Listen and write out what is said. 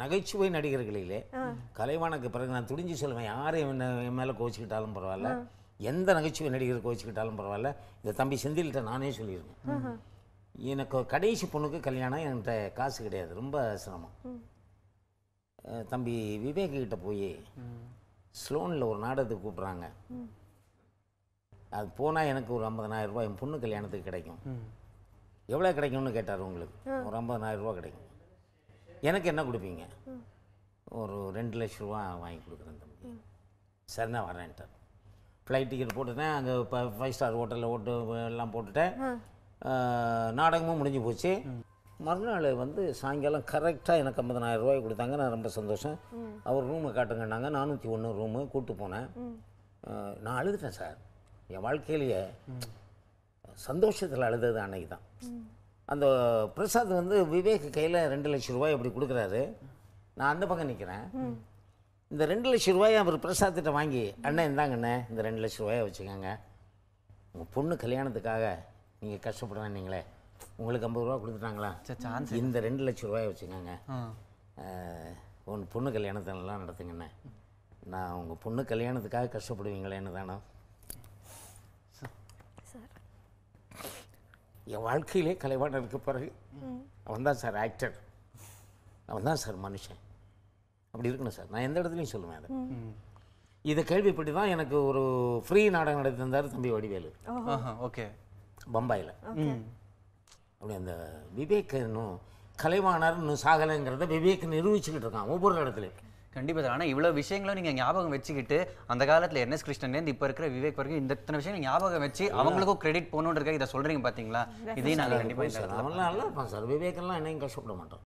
நகைச்சுவை நடிகர்களிலே கலைவானுக்கு பிறகு நான் துடிஞ்சு சொல்லுவேன் யார் என் மேலே கோச்சிக்கிட்டாலும் பரவாயில்ல எந்த நகைச்சுவை நடிகர் கோச்சிக்கிட்டாலும் பரவாயில்ல இந்த தம்பி செந்தில்கிட்ட நானே சொல்லியிருக்கேன் எனக்கு கடைசி பொண்ணுக்கு கல்யாணம் என்கிட்ட காசு கிடையாது ரொம்ப சிரமம் தம்பி கிட்ட போய் ஸ்லோனில் ஒரு நாடகத்துக்கு கூப்பிட்றாங்க அது போனால் எனக்கு ஒரு ஐம்பதனாயிரம் ரூபாய் என் பொண்ணு கல்யாணத்துக்கு கிடைக்கும் எவ்வளோ கிடைக்கும்னு கேட்டார் உங்களுக்கு ஒரு ஐம்பதனாயிரம் ரூபா கிடைக்கும் எனக்கு என்ன கொடுப்பீங்க ஒரு ரெண்டு லட்ச ரூபா வாங்கி கொடுக்குறேன் தம்பி சரி நான் வரேன்ட்டார் ஃப்ளைட் டிக்கெட் போட்டுட்டேன் அங்கே இப்போ ஃபைவ் ஸ்டார் ஹோட்டலில் ஓட்டு எல்லாம் போட்டுட்டேன் நாடகமும் முடிஞ்சு போச்சு மறுநாள் வந்து சாயங்காலம் கரெக்டாக எனக்கு ஐம்பதனாயிரம் ரூபாய் கொடுத்தாங்க நான் ரொம்ப சந்தோஷம் அவர் ரூமை காட்டுங்கன்னாங்க நானூற்றி ஒன்று ரூமு கூப்பிட்டு போனேன் நான் அழுதுட்டேன் சார் என் வாழ்க்கையிலேயே சந்தோஷத்தில் அழுதது அன்னைக்கு தான் அந்த பிரசாத் வந்து விவேக் கையில் ரெண்டு லட்சம் ரூபாய் அப்படி கொடுக்குறாரு நான் அந்த பக்கம் நிற்கிறேன் இந்த ரெண்டு லட்சம் ரூபாயை அவர் பிரசாத்திட்ட வாங்கி அண்ணன் இந்தாங்கண்ணே இந்த ரெண்டு லட்ச ரூபாயை வச்சுக்கோங்க உங்கள் பொண்ணு கல்யாணத்துக்காக நீங்கள் கஷ்டப்படுறேன் நீங்களே உங்களுக்கு ஐம்பது ரூபா கொடுத்துட்டாங்களா இந்த ரெண்டு லட்சம் ரூபாயை வச்சுக்கோங்க உன் பொண்ணு கல்யாணத்தெல்லாம் நடத்துங்கண்ணே நான் உங்கள் பொண்ணு கல்யாணத்துக்காக கஷ்டப்படுவீங்களேன்னு தானே என் வாழ்க்கையிலே கலைவாணனுக்கு பிறகு அவன் தான் சார் ஆக்டர் அவன் தான் சார் மனுஷன் அப்படி இருக்கணும் சார் நான் எந்த இடத்துலையும் சொல்லுவேன் அதை இதை கேள்விப்பட்டு தான் எனக்கு ஒரு ஃப்ரீ நாடகம் நடத்திருந்தார் தம்பி வடிவேலு ஓகே பம்பாயில் அப்படி அந்த விவேக் இன்னும் கலைவாணர் இன்னும் சாகலைங்கிறத விவேக் நிரூபிச்சுக்கிட்டு இருக்கான் ஒவ்வொரு இடத்துலையும் கண்டிப்பாக சார் ஆனால் இவ்வளோ விஷயங்களும் நீங்கள் ஞாபகம் வச்சுக்கிட்டு அந்த காலத்தில் என்எஸ் கிருஷ்ணன்லேருந்து இப்போ இருக்கிற விவேக் வரைக்கும் இந்த இத்தனை விஷயம் ஞாபகம் வச்சு அவங்களுக்கும் கிரெடிட் போகணுன்றக்காக இதை சொல்கிறீங்க பார்த்தீங்களா இதையும் நாங்கள் கண்டிப்பாக நல்லா இருப்பான் சார் விவேக்கெல்லாம் என்னையும் கஷ்டப்பட மாட்டோம்